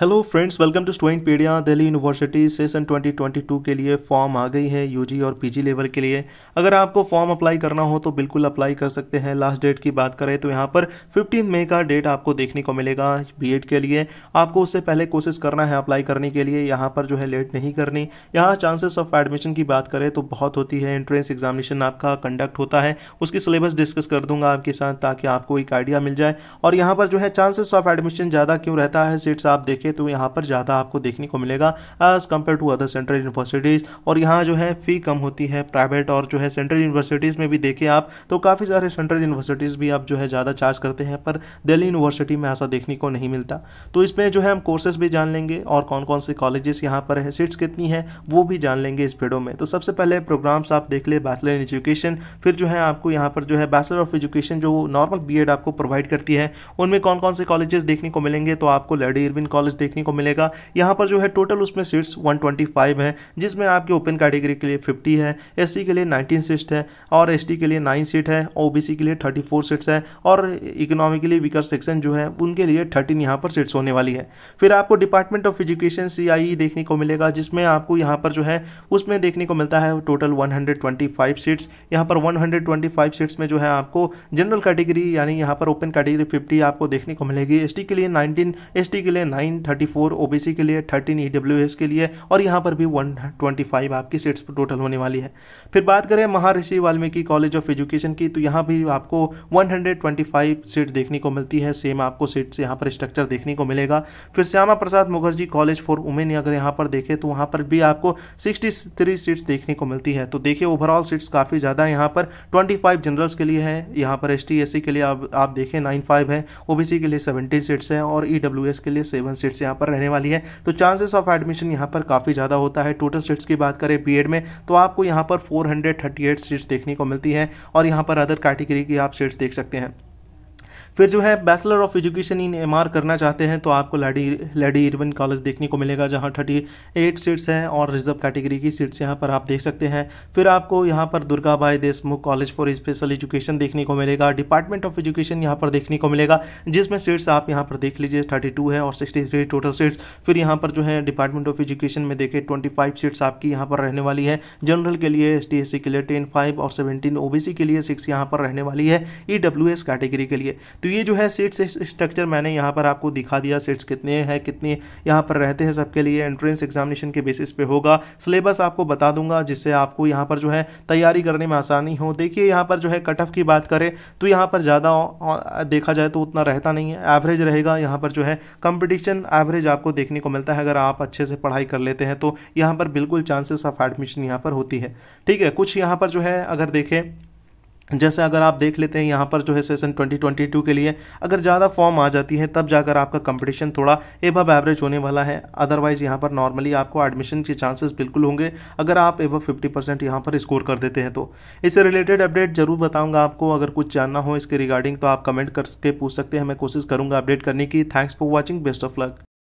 hello friends welcome to studentpedia Delhi university session 2022 के लिए form आ गई है यूजी और पीजी लेवल के लिए अगर आपको फॉर्म अप्लाई करना हो तो बिल्कुल अप्लाई कर सकते हैं लास्ट डेट की बात करें तो यहाँ पर 15 मई का डेट आपको देखने को मिलेगा बीएड के लिए आपको उससे पहले कोशिश करना है अप्लाई करने के लिए यहाँ पर जो है लेट नहीं करनी यहाँ चांसेस ऑफ एडमिशन की बात करें तो बहुत होती है एंट्रेंस एग्जामिनेशन आपका कंडक्ट होता है उसकी सिलेबस डिस्कस कर दूंगा आपके साथ ताकि आपको एक आइडिया मिल जाए और यहाँ पर जो है चांसेस ऑफ एडमिशन ज़्यादा क्यों रहता है सीट्स आप देखें देखें तो यहाँ पर ज़्यादा आपको देखने को मिलेगा as compared to other central universities और यहाँ जो है फ़ी कम होती है प्राइवेट और जो है सेंट्रल यूनिवर्सिटीज़ में भी देखें आप तो काफ़ी सारे सेंट्रल यूनिवर्सिटीज़ भी आप जो है ज़्यादा चार्ज करते हैं पर दिल्ली यूनिवर्सिटी में ऐसा देखने को नहीं मिलता तो इसमें जो है हम कोर्सेज भी जान लेंगे और कौन कौन से कॉलेजेस यहाँ पर है सीट्स कितनी हैं वो भी जान लेंगे इस वीडियो में तो सबसे पहले प्रोग्राम्स आप देख ले बैचलर इन एजुकेशन फिर जो है आपको यहाँ पर जो है बैचलर ऑफ एजुकेशन जो नॉर्मल बी आपको प्रोवाइड करती है उनमें कौन कौन से कॉलेजेस देखने को मिलेंगे तो आपको लेडी इरविन कॉलेज कॉमर्स देखने को मिलेगा यहाँ पर जो है टोटल उसमें सीट्स 125 है जिसमें आपके ओपन कैटेगरी के लिए 50 है एस के लिए 19 सीट है और एस के लिए 9 सीट है ओ के लिए 34 सीट्स है और इकोनॉमिकली वीकर सेक्शन जो है उनके लिए 13 यहाँ पर सीट्स होने वाली है फिर आपको डिपार्टमेंट ऑफ एजुकेशन सी देखने को मिलेगा जिसमें आपको यहाँ पर जो है उसमें देखने को मिलता है टोटल 125 सीट्स यहाँ पर 125 सीट्स में जो है आपको जनरल कैटेगरी यानी यहाँ पर ओपन कैटेगरी 50 आपको देखने को मिलेगी एस के लिए 19 एस के लिए नाइन थर्टी फोर ओबीसी के लिए थर्टीन ईडब्ल्यू e के लिए और यहाँ पर भी वन ट्वेंटी फाइव आपकी सीट्स टोटल होने वाली है फिर बात करें महर्षि वाल्मीकि कॉलेज ऑफ एजुकेशन की तो यहाँ भी आपको one hundred twenty five seats देखने को मिलती है सेम आपको सीट्स यहाँ पर स्ट्रक्चर देखने को मिलेगा फिर Shyama Prasad Mukherjee college for women अगर यहाँ पर देखें तो वहाँ पर भी आपको सिक्सटी थ्री सीट्स देखने को मिलती है तो देखिए ओवरऑल सीट्स काफ़ी ज़्यादा यहाँ पर ट्वेंटी फाइव जनरल्स के लिए है यहाँ पर एस टी के लिए आप देखें नाइन फाइव है ओ के लिए सेवेंटी सीट्स हैं और ई e के लिए सेवन सीट्स सीट्स यहाँ पर रहने वाली है तो चांसेस ऑफ एडमिशन यहाँ पर काफ़ी ज़्यादा होता है टोटल सीट्स की बात करें बी में तो आपको यहाँ पर फोर सीट्स देखने को मिलती है और यहाँ पर अदर कैटेगरी की आप सीट्स देख सकते हैं फिर जो है bachelor of education in M करना चाहते हैं तो आपको लेडी लेडी इरवन कॉलेज देखने को मिलेगा जहाँ थर्टी एट सीट्स हैं और रिजर्व कैटेगरी की सीट्स यहाँ पर आप देख सकते हैं फिर आपको यहाँ पर Durgabai Deshmukh college for special education देखने को मिलेगा डिपार्टमेंट ऑफ एजुकेशन यहाँ पर देखने को मिलेगा जिसमें सीट्स आप यहाँ पर देख लीजिए थर्टी टू है और सिक्सटी थ्री टोटल सीट्स फिर यहाँ पर जो है डिपार्टमेंट ऑफ एजुकेशन में देखें ट्वेंटी फाइव सीट्स आपकी यहाँ पर रहने वाली है जनरल के लिए एस टी के लिए टेन फाइव और सेवनटीन ओ के लिए सिक्स यहाँ पर रहने वाली है ई e कैटेगरी के लिए तो ये जो है सीट्स स्ट्रक्चर मैंने यहाँ पर आपको दिखा दिया सीट्स कितने हैं कितने यहाँ पर रहते हैं सबके लिए एंट्रेंस एग्जामिनेशन के बेसिस पे होगा सिलेबस आपको बता दूंगा जिससे आपको यहाँ पर जो है तैयारी करने में आसानी हो देखिए यहाँ पर जो है कट ऑफ की बात करें तो यहाँ पर ज़्यादा देखा जाए तो उतना रहता नहीं है एवरेज रहेगा यहाँ पर जो है कंपटीशन एवरेज आपको देखने को मिलता है अगर आप अच्छे से पढ़ाई कर लेते हैं तो यहाँ पर बिल्कुल चांसेस ऑफ एडमिशन यहाँ पर होती है ठीक है कुछ यहाँ पर जो है अगर देखें जैसे अगर आप देख लेते हैं यहाँ पर जो है सेशन 2022 के लिए अगर ज़्यादा फॉर्म आ जाती है तब जाकर आपका कंपटीशन थोड़ा एबव एवरेज होने वाला है अदरवाइज़ यहाँ पर नॉर्मली आपको एडमिशन के चांसेस बिल्कुल होंगे अगर आप एबव 50 परसेंट यहाँ पर स्कोर कर देते हैं तो इससे रिलेटेड अपडेट जरूर बताऊँगा आपको अगर कुछ जानना हो इसके रिगार्डिंग तो आप कमेंट करके पूछ सकते हैं मैं कोशिश करूँगा अपडेट करने की thanks for watching best of luck